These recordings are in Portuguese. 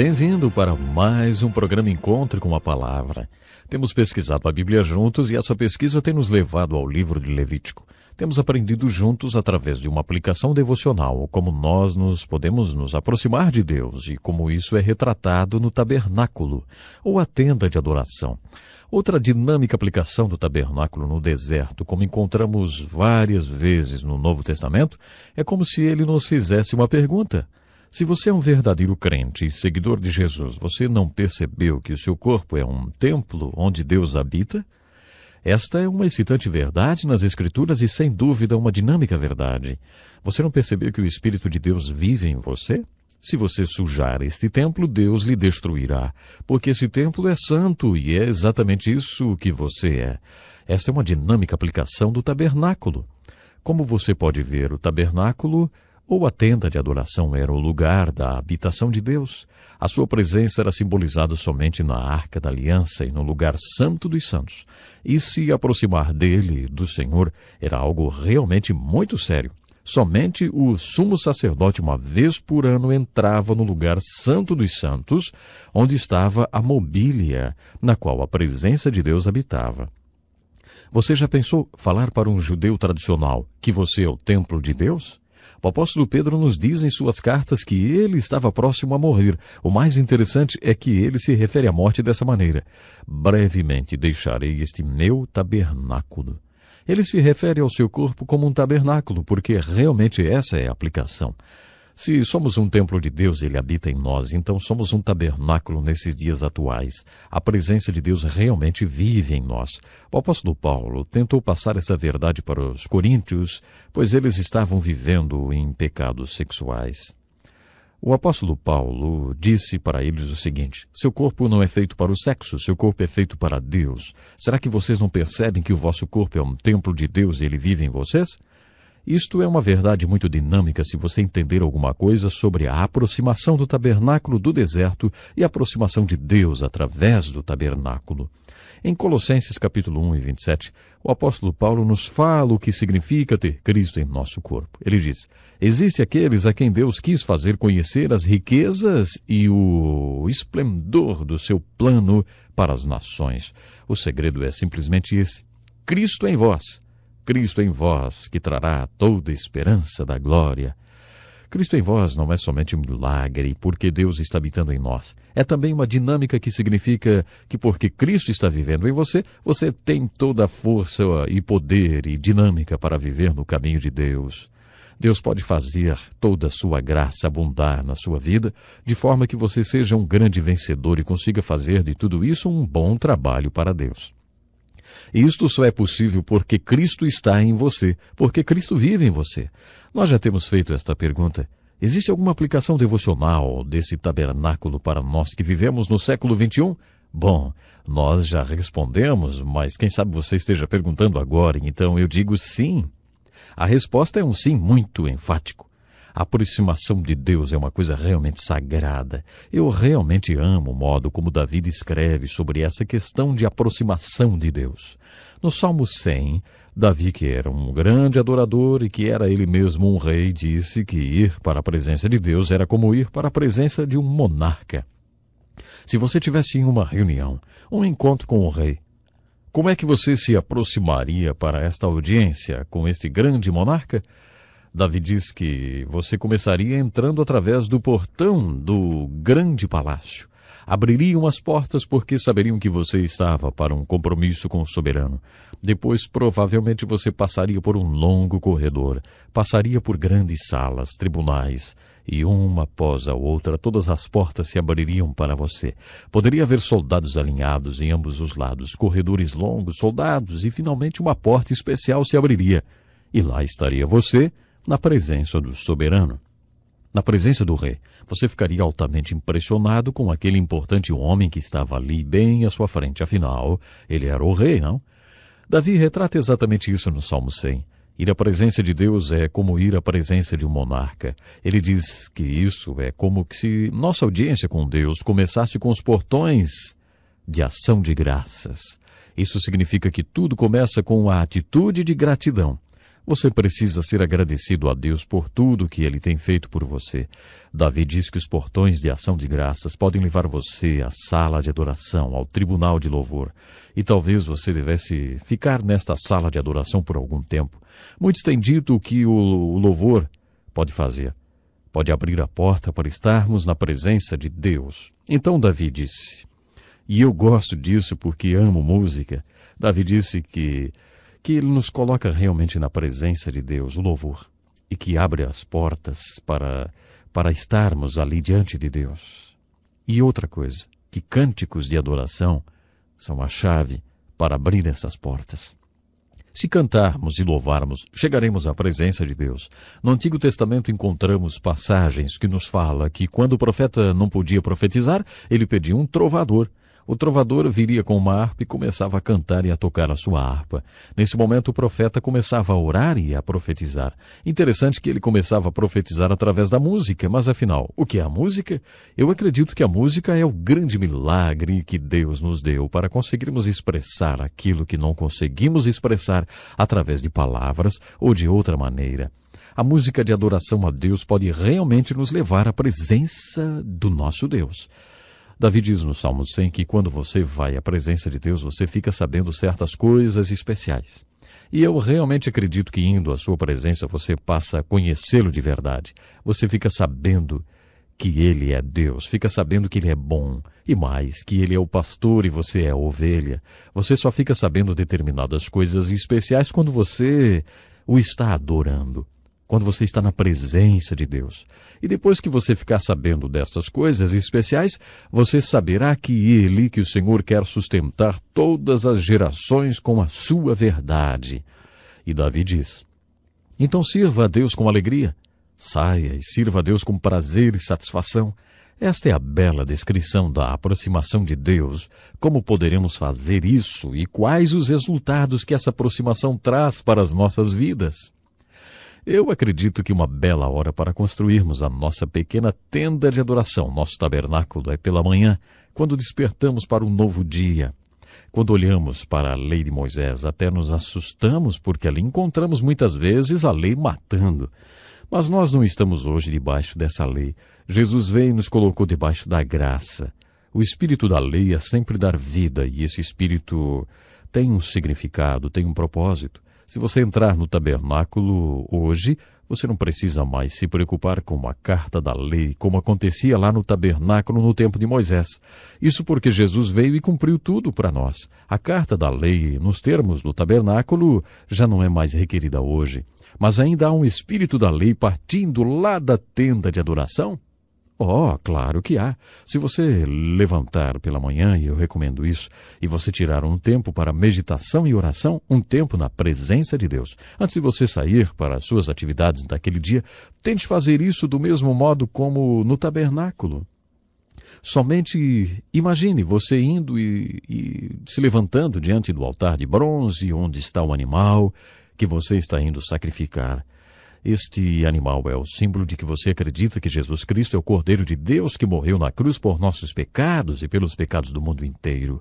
Bem-vindo para mais um programa Encontro com a Palavra. Temos pesquisado a Bíblia juntos e essa pesquisa tem nos levado ao livro de Levítico. Temos aprendido juntos através de uma aplicação devocional como nós nos podemos nos aproximar de Deus e como isso é retratado no tabernáculo ou a tenda de adoração. Outra dinâmica aplicação do tabernáculo no deserto, como encontramos várias vezes no Novo Testamento, é como se ele nos fizesse uma pergunta. Se você é um verdadeiro crente e seguidor de Jesus, você não percebeu que o seu corpo é um templo onde Deus habita? Esta é uma excitante verdade nas Escrituras e, sem dúvida, uma dinâmica verdade. Você não percebeu que o Espírito de Deus vive em você? Se você sujar este templo, Deus lhe destruirá, porque esse templo é santo e é exatamente isso que você é. Esta é uma dinâmica aplicação do tabernáculo. Como você pode ver, o tabernáculo ou a tenda de adoração era o lugar da habitação de Deus. A sua presença era simbolizada somente na Arca da Aliança e no lugar santo dos santos. E se aproximar dele, do Senhor, era algo realmente muito sério. Somente o sumo sacerdote, uma vez por ano, entrava no lugar santo dos santos, onde estava a mobília na qual a presença de Deus habitava. Você já pensou falar para um judeu tradicional que você é o templo de Deus? O apóstolo Pedro nos diz em suas cartas que ele estava próximo a morrer. O mais interessante é que ele se refere à morte dessa maneira: Brevemente deixarei este meu tabernáculo. Ele se refere ao seu corpo como um tabernáculo, porque realmente essa é a aplicação. Se somos um templo de Deus, ele habita em nós, então somos um tabernáculo nesses dias atuais. A presença de Deus realmente vive em nós. O apóstolo Paulo tentou passar essa verdade para os coríntios, pois eles estavam vivendo em pecados sexuais. O apóstolo Paulo disse para eles o seguinte: Seu corpo não é feito para o sexo, seu corpo é feito para Deus. Será que vocês não percebem que o vosso corpo é um templo de Deus e ele vive em vocês? Isto é uma verdade muito dinâmica se você entender alguma coisa sobre a aproximação do tabernáculo do deserto e a aproximação de Deus através do tabernáculo. Em Colossenses capítulo 1 e 27, o apóstolo Paulo nos fala o que significa ter Cristo em nosso corpo. Ele diz: Existe aqueles a quem Deus quis fazer conhecer as riquezas e o esplendor do seu plano para as nações. O segredo é simplesmente esse: Cristo em vós Cristo em vós, que trará toda esperança da glória. Cristo em vós não é somente um milagre, porque Deus está habitando em nós. É também uma dinâmica que significa que, porque Cristo está vivendo em você, você tem toda a força e poder e dinâmica para viver no caminho de Deus. Deus pode fazer toda a sua graça abundar na sua vida, de forma que você seja um grande vencedor e consiga fazer de tudo isso um bom trabalho para Deus isto só é possível porque Cristo está em você, porque Cristo vive em você. Nós já temos feito esta pergunta. Existe alguma aplicação devocional desse tabernáculo para nós que vivemos no século XXI? Bom, nós já respondemos, mas quem sabe você esteja perguntando agora, então eu digo sim. A resposta é um sim muito enfático. A aproximação de Deus é uma coisa realmente sagrada. Eu realmente amo o modo como Davi escreve sobre essa questão de aproximação de Deus. No Salmo 100, Davi, que era um grande adorador e que era ele mesmo um rei, disse que ir para a presença de Deus era como ir para a presença de um monarca. Se você tivesse em uma reunião, um encontro com o rei, como é que você se aproximaria para esta audiência com este grande monarca? Davi diz que você começaria entrando através do portão do grande palácio. Abririam as portas porque saberiam que você estava para um compromisso com o soberano. Depois, provavelmente, você passaria por um longo corredor, passaria por grandes salas, tribunais, e uma após a outra, todas as portas se abririam para você. Poderia haver soldados alinhados em ambos os lados, corredores longos, soldados, e finalmente uma porta especial se abriria. E lá estaria você, na presença do soberano. Na presença do rei, você ficaria altamente impressionado com aquele importante homem que estava ali bem à sua frente. Afinal, ele era o rei, não? Davi retrata exatamente isso no Salmo 100. Ir à presença de Deus é como ir à presença de um monarca. Ele diz que isso é como se nossa audiência com Deus começasse com os portões de ação de graças. Isso significa que tudo começa com a atitude de gratidão. Você precisa ser agradecido a Deus por tudo que ele tem feito por você. Davi diz que os portões de ação de graças podem levar você à sala de adoração, ao tribunal de louvor. E talvez você devesse ficar nesta sala de adoração por algum tempo. Muitos têm dito que o louvor pode fazer. Pode abrir a porta para estarmos na presença de Deus. Então Davi disse: e eu gosto disso porque amo música. Davi disse que que ele nos coloca realmente na presença de Deus, o louvor, e que abre as portas para, para estarmos ali diante de Deus. E outra coisa, que cânticos de adoração são a chave para abrir essas portas. Se cantarmos e louvarmos, chegaremos à presença de Deus. No Antigo Testamento encontramos passagens que nos fala que quando o profeta não podia profetizar, ele pediu um trovador o trovador viria com uma harpa e começava a cantar e a tocar a sua harpa. Nesse momento, o profeta começava a orar e a profetizar. Interessante que ele começava a profetizar através da música, mas afinal, o que é a música? Eu acredito que a música é o grande milagre que Deus nos deu para conseguirmos expressar aquilo que não conseguimos expressar através de palavras ou de outra maneira. A música de adoração a Deus pode realmente nos levar à presença do nosso Deus. Davi diz no Salmo 100 que quando você vai à presença de Deus, você fica sabendo certas coisas especiais. E eu realmente acredito que indo à sua presença você passa a conhecê-lo de verdade. Você fica sabendo que ele é Deus, fica sabendo que ele é bom, e mais, que ele é o pastor e você é a ovelha. Você só fica sabendo determinadas coisas especiais quando você o está adorando quando você está na presença de Deus. E depois que você ficar sabendo dessas coisas especiais, você saberá que Ele, que o Senhor quer sustentar todas as gerações com a sua verdade. E Davi diz: Então sirva a Deus com alegria, saia e sirva a Deus com prazer e satisfação. Esta é a bela descrição da aproximação de Deus. Como poderemos fazer isso e quais os resultados que essa aproximação traz para as nossas vidas? Eu acredito que uma bela hora para construirmos a nossa pequena tenda de adoração, nosso tabernáculo, é pela manhã, quando despertamos para um novo dia. Quando olhamos para a lei de Moisés, até nos assustamos, porque ali encontramos muitas vezes a lei matando. Mas nós não estamos hoje debaixo dessa lei. Jesus veio e nos colocou debaixo da graça. O espírito da lei é sempre dar vida, e esse espírito tem um significado, tem um propósito. Se você entrar no tabernáculo hoje, você não precisa mais se preocupar com a carta da lei, como acontecia lá no tabernáculo no tempo de Moisés. Isso porque Jesus veio e cumpriu tudo para nós. A carta da lei, nos termos do tabernáculo, já não é mais requerida hoje. Mas ainda há um espírito da lei partindo lá da tenda de adoração Oh, claro que há. Se você levantar pela manhã, e eu recomendo isso, e você tirar um tempo para meditação e oração, um tempo na presença de Deus. Antes de você sair para as suas atividades daquele dia, tente fazer isso do mesmo modo como no tabernáculo. Somente imagine você indo e, e se levantando diante do altar de bronze, onde está o animal que você está indo sacrificar este animal é o símbolo de que você acredita que Jesus Cristo é o Cordeiro de Deus que morreu na cruz por nossos pecados e pelos pecados do mundo inteiro.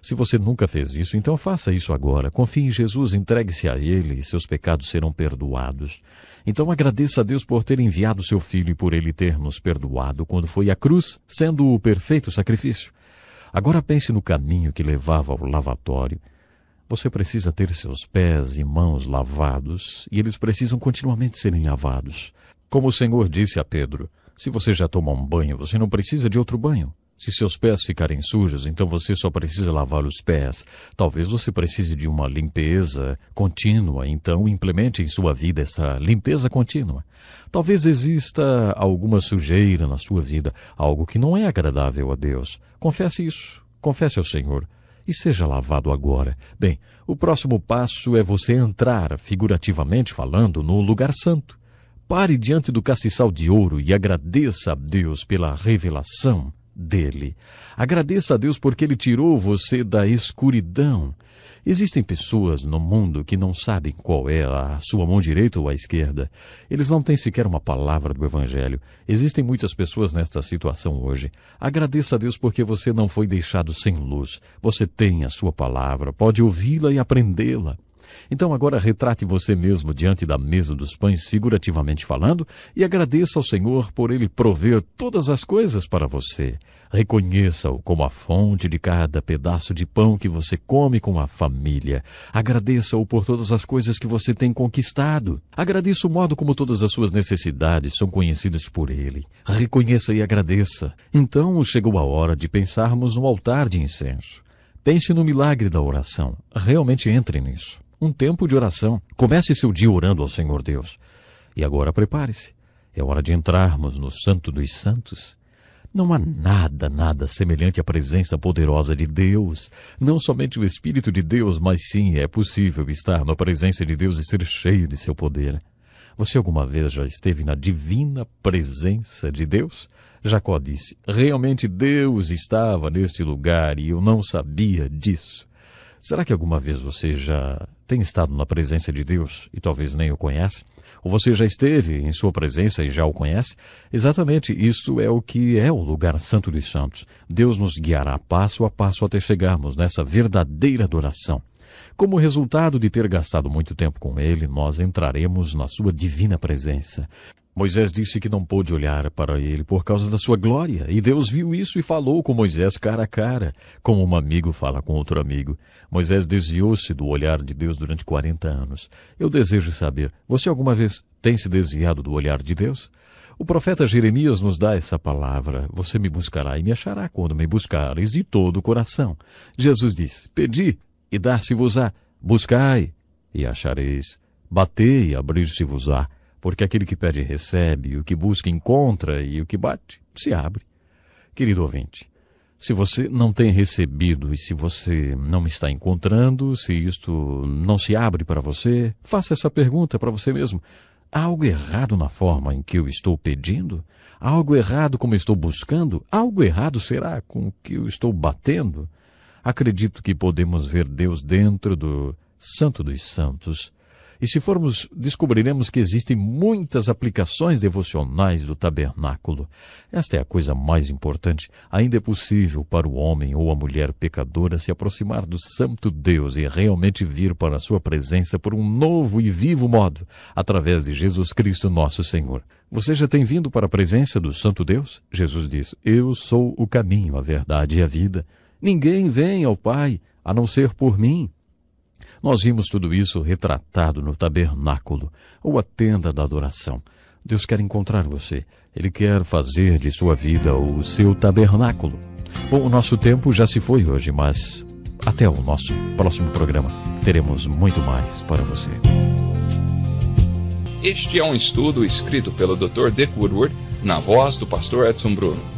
Se você nunca fez isso, então faça isso agora. Confie em Jesus, entregue-se a Ele e seus pecados serão perdoados. Então agradeça a Deus por ter enviado seu Filho e por Ele ter nos perdoado quando foi à cruz, sendo o perfeito sacrifício. Agora pense no caminho que levava ao lavatório você precisa ter seus pés e mãos lavados, e eles precisam continuamente serem lavados. Como o Senhor disse a Pedro: Se você já toma um banho, você não precisa de outro banho. Se seus pés ficarem sujos, então você só precisa lavar os pés. Talvez você precise de uma limpeza contínua, então implemente em sua vida essa limpeza contínua. Talvez exista alguma sujeira na sua vida, algo que não é agradável a Deus. Confesse isso, confesse ao Senhor e seja lavado agora. Bem, o próximo passo é você entrar, figurativamente falando, no lugar santo. Pare diante do castiçal de ouro e agradeça a Deus pela revelação dele. Agradeça a Deus porque ele tirou você da escuridão Existem pessoas no mundo que não sabem qual é a sua mão direita ou a esquerda. Eles não têm sequer uma palavra do Evangelho. Existem muitas pessoas nesta situação hoje. Agradeça a Deus porque você não foi deixado sem luz. Você tem a sua palavra, pode ouvi-la e aprendê-la. Então agora retrate você mesmo diante da mesa dos pães, figurativamente falando, e agradeça ao Senhor por ele prover todas as coisas para você. Reconheça-o como a fonte de cada pedaço de pão que você come com a família. Agradeça-o por todas as coisas que você tem conquistado. Agradeça o modo como todas as suas necessidades são conhecidas por ele. Reconheça e agradeça. Então chegou a hora de pensarmos no altar de incenso. Pense no milagre da oração. Realmente entre nisso um tempo de oração. Comece seu dia orando ao Senhor Deus. E agora prepare-se. É hora de entrarmos no Santo dos Santos. Não há nada, nada semelhante à presença poderosa de Deus. Não somente o Espírito de Deus, mas sim é possível estar na presença de Deus e ser cheio de seu poder. Você alguma vez já esteve na divina presença de Deus? Jacó disse: Realmente Deus estava neste lugar e eu não sabia disso. Será que alguma vez você já tem estado na presença de Deus e talvez nem o conhece? Ou você já esteve em sua presença e já o conhece? Exatamente, isso é o que é o lugar santo dos santos. Deus nos guiará passo a passo até chegarmos nessa verdadeira adoração. Como resultado de ter gastado muito tempo com Ele, nós entraremos na Sua divina presença. Moisés disse que não pôde olhar para ele por causa da sua glória, e Deus viu isso e falou com Moisés cara a cara, como um amigo fala com outro amigo. Moisés desviou-se do olhar de Deus durante 40 anos. Eu desejo saber, você alguma vez tem se desviado do olhar de Deus? O profeta Jeremias nos dá essa palavra: Você me buscará e me achará quando me buscares de todo o coração. Jesus disse: Pedi e dar-se-vos-á, buscai e achareis, batei e abrir-se-vos-á. Porque aquele que pede recebe, o que busca encontra e o que bate se abre. Querido ouvinte, se você não tem recebido e se você não está encontrando, se isto não se abre para você, faça essa pergunta para você mesmo. Há algo errado na forma em que eu estou pedindo? Há algo errado como estou buscando? Há algo errado será com o que eu estou batendo? Acredito que podemos ver Deus dentro do Santo dos Santos e se formos, descobriremos que existem muitas aplicações devocionais do tabernáculo. Esta é a coisa mais importante. Ainda é possível para o homem ou a mulher pecadora se aproximar do Santo Deus e realmente vir para a sua presença por um novo e vivo modo, através de Jesus Cristo nosso Senhor. Você já tem vindo para a presença do Santo Deus? Jesus diz: Eu sou o caminho, a verdade e a vida. Ninguém vem ao Pai a não ser por mim. Nós vimos tudo isso retratado no tabernáculo, ou a tenda da adoração. Deus quer encontrar você. Ele quer fazer de sua vida o seu tabernáculo. Bom, o nosso tempo já se foi hoje, mas até o nosso próximo programa. Teremos muito mais para você. Este é um estudo escrito pelo Dr. Dick Woodward, na voz do pastor Edson Bruno.